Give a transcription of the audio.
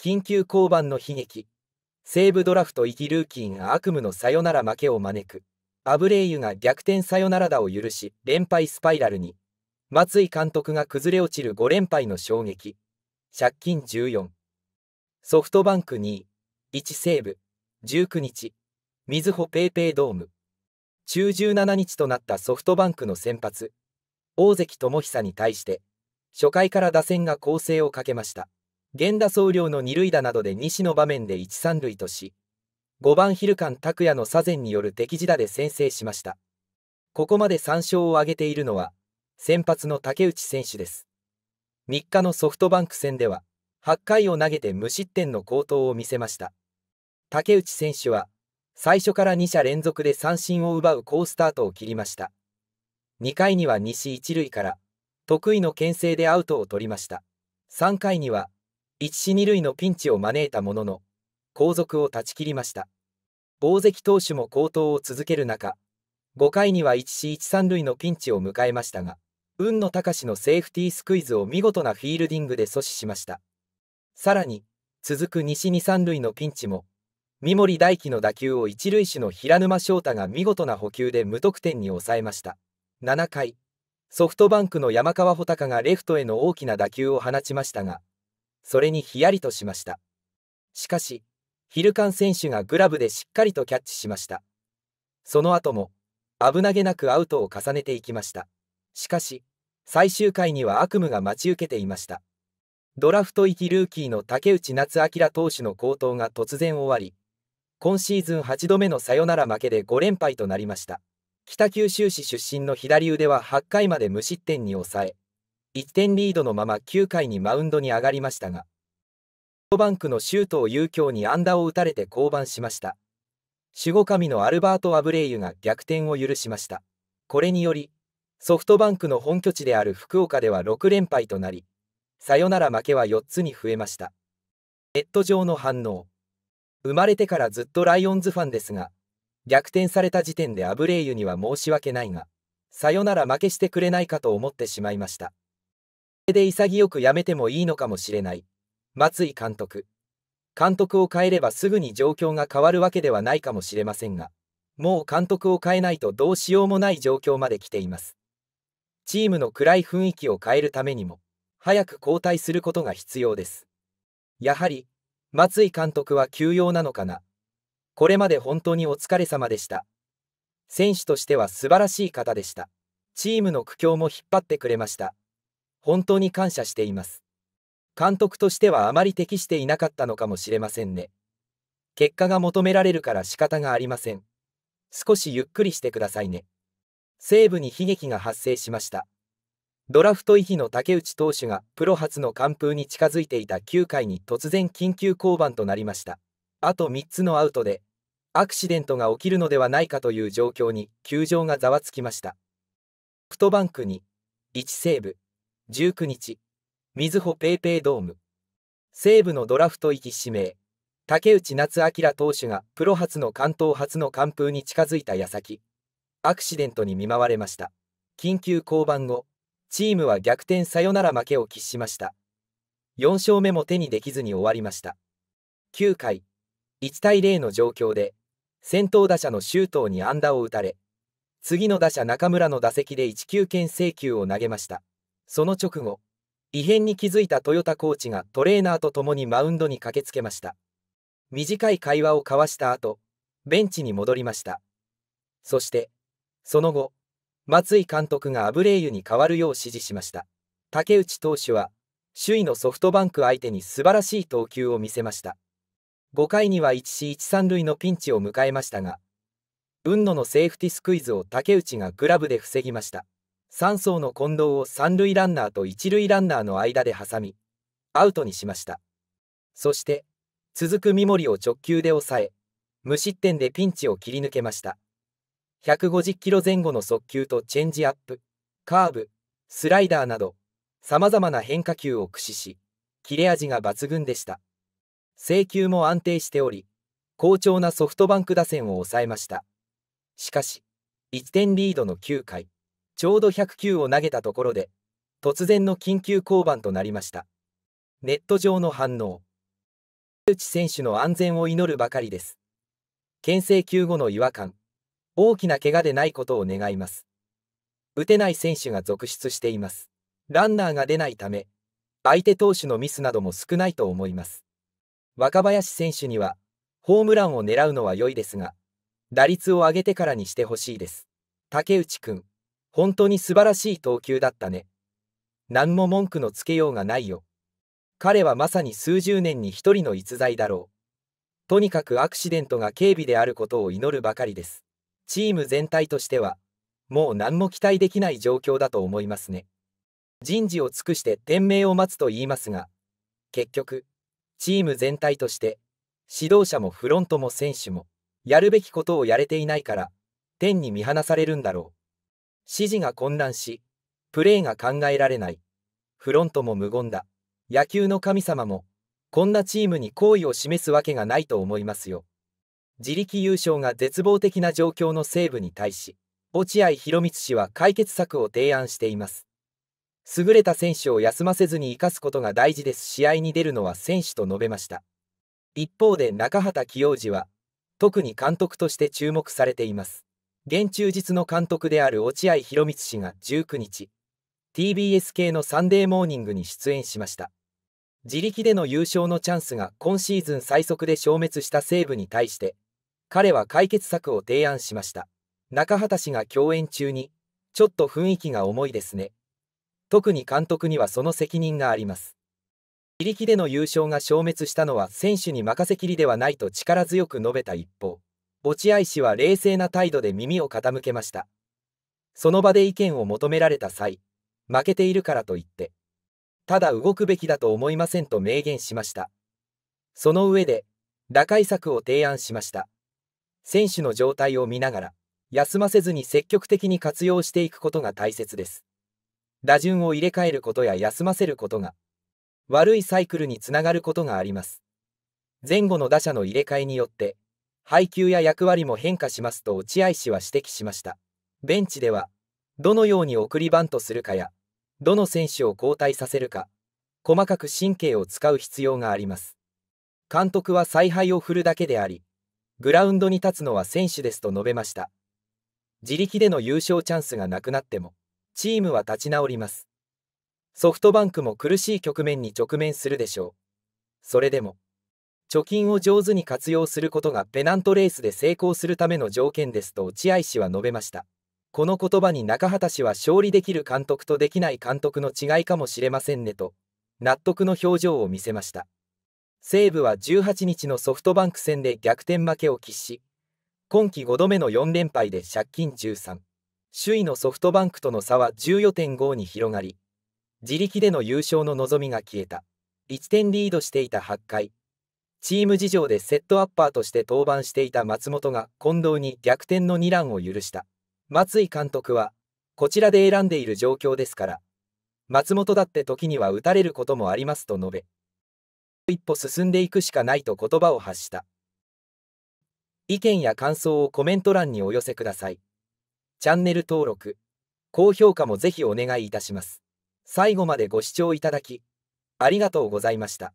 緊急降板の悲劇西武ドラフト行きルーキーが悪夢のサヨナラ負けを招くアブレイユが逆転サヨナラ打を許し連敗スパイラルに松井監督が崩れ落ちる5連敗の衝撃借金14ソフトバンク2位1西武19日みずほ p a y p ドーム中17日となったソフトバンクの先発大関智久に対して初回から打線が攻勢をかけました源田総領の二塁打などで西の場面で一三塁とし、5番ヒルカン拓也の左前による敵地打で先制しました。ここまで3勝を挙げているのは、先発の竹内選手です。3日のソフトバンク戦では、8回を投げて無失点の好投を見せました。竹内選手は、最初から2者連続で三振を奪う好スタートを切りました。2回には西一塁から、得意の牽制でアウトを取りました。3回には、1死2塁のピンチを招いたものの、後続を断ち切りました。大関投手も好投を続ける中、5回には1死1、3塁のピンチを迎えましたが、運野しのセーフティースクイズを見事なフィールディングで阻止しました。さらに、続く西二三塁のピンチも、三森大輝の打球を一塁手の平沼翔太が見事な補給で無得点に抑えました。7回、ソフトバンクの山川穂高がレフトへの大きな打球を放ちましたが、それにヒヤリとしました。しかし、ヒルカン選手がグラブでしっかりとキャッチしました。その後も、危なげなくアウトを重ねていきました。しかし、最終回には悪夢が待ち受けていました。ドラフト1ルーキーの竹内夏明投手の好投が突然終わり、今シーズン8度目のサヨナラ負けで5連敗となりました。北九州市出身の左腕は8回まで無失点に抑え、1点リードのまま9回にマウンドに上がりましたが、ソフトバンクの周東勇強に安打を打たれて降板しました。守護神のアルバート・アブレイユが逆転を許しました。これにより、ソフトバンクの本拠地である福岡では6連敗となり、さよなら負けは4つに増えました。ネット上の反応。生まれてからずっとライオンズファンですが、逆転された時点でアブレイユには申し訳ないが、さよなら負けしてくれないかと思ってしまいました。で潔く辞めてもいいのかもしれない。松井監督。監督を変えればすぐに状況が変わるわけではないかもしれませんが、もう監督を変えないとどうしようもない状況まで来ています。チームの暗い雰囲気を変えるためにも、早く交代することが必要です。やはり、松井監督は休養なのかな。これまで本当にお疲れ様でした。選手としては素晴らしい方でした。チームの苦境も引っ張ってくれました。本当に感謝しています。監督としてはあまり適していなかったのかもしれませんね。結果が求められるから仕方がありません。少しゆっくりしてくださいね。西部に悲劇が発生しました。ドラフト遺棄の竹内投手がプロ初の完封に近づいていた9回に突然緊急降板となりました。あと3つのアウトで、アクシデントが起きるのではないかという状況に球場がざわつきました。ソトバンクに1セーブ19日、みずほペイペイドーム。西武のドラフト1指名。竹内夏明投手がプロ初の関東初の完封に近づいた矢先、アクシデントに見舞われました。緊急降板後、チームは逆転サヨナラ負けを喫しました。4勝目も手にできずに終わりました。9回、1対0の状況で、先頭打者の周東に安打を打たれ、次の打者中村の打席で1球権請求を投げました。その直後、異変に気づいたトヨタコーチがトレーナーと共にマウンドに駆けつけました。短い会話を交わした後、ベンチに戻りました。そして、その後、松井監督がアブレイユに代わるよう指示しました。竹内投手は、首位のソフトバンク相手に素晴らしい投球を見せました。5回には1死1 3塁のピンチを迎えましたが、雲野のセーフティスクイズを竹内がグラブで防ぎました。3走の近藤を三塁ランナーと一塁ランナーの間で挟み、アウトにしました。そして、続く三森を直球で抑え、無失点でピンチを切り抜けました。150キロ前後の速球とチェンジアップ、カーブ、スライダーなど、様々な変化球を駆使し、切れ味が抜群でした。制球も安定しており、好調なソフトバンク打線を抑えました。しかし、1点リードの9回、ちょうど1 0 9を投げたところで、突然の緊急降板となりました。ネット上の反応。内選手の安全を祈るばかりです。牽制球後の違和感。大きな怪我でないことを願います。打てない選手が続出しています。ランナーが出ないため、相手投手のミスなども少ないと思います。若林選手には、ホームランを狙うのは良いですが、打率を上げてからにしてほしいです。竹内くん。本当に素晴らしい投球だったね。何も文句のつけようがないよ。彼はまさに数十年に一人の逸材だろう。とにかくアクシデントが軽微であることを祈るばかりです。チーム全体としては、もう何も期待できない状況だと思いますね。人事を尽くして天命を待つと言いますが、結局、チーム全体として、指導者もフロントも選手も、やるべきことをやれていないから、天に見放されるんだろう。指示が混乱し、プレーが考えられない。フロントも無言だ。野球の神様も、こんなチームに好意を示すわけがないと思いますよ。自力優勝が絶望的な状況の西武に対し、落合博満氏は解決策を提案しています。優れた選手を休ませずに生かすことが大事です試合に出るのは選手と述べました。一方で中畑清二は、特に監督として注目されています。現中日の監督である落合博満氏が19日、TBS 系のサンデーモーニングに出演しました。自力での優勝のチャンスが今シーズン最速で消滅した西武に対して、彼は解決策を提案しました。中畑氏が共演中に、ちょっと雰囲気が重いですね。特に監督にはその責任があります。自力での優勝が消滅したのは選手に任せきりではないと力強く述べた一方、落合氏は冷静な態度で耳を傾けました。その場で意見を求められた際、負けているからと言って、ただ動くべきだと思いませんと明言しました。その上で、打開策を提案しました。選手の状態を見ながら、休ませずに積極的に活用していくことが大切です。打順を入れ替えることや休ませることが、悪いサイクルにつながることがあります。前後の打者の入れ替えによって、配給や役割も変化しますと落合氏は指摘しました。ベンチでは、どのように送りバントするかや、どの選手を交代させるか、細かく神経を使う必要があります。監督は采配を振るだけであり、グラウンドに立つのは選手ですと述べました。自力での優勝チャンスがなくなっても、チームは立ち直ります。ソフトバンクも苦しい局面に直面するでしょう。それでも、貯金を上手に活用することがペナントレースで成功するための条件ですと落合氏は述べました。この言葉に中畑氏は勝利できる監督とできない監督の違いかもしれませんねと、納得の表情を見せました。西武は18日のソフトバンク戦で逆転負けを喫し、今季5度目の4連敗で借金13。首位のソフトバンクとの差は14.5に広がり、自力での優勝の望みが消えた。1点リードしていた8回、チーム事情でセットアッパーとして登板していた松本が近藤に逆転の2ランを許した。松井監督は、こちらで選んでいる状況ですから、松本だって時には打たれることもありますと述べ、一歩進んでいくしかないと言葉を発した。意見や感想をコメント欄にお寄せください。チャンネル登録、高評価もぜひお願いいたします。最後までご視聴いただき、ありがとうございました。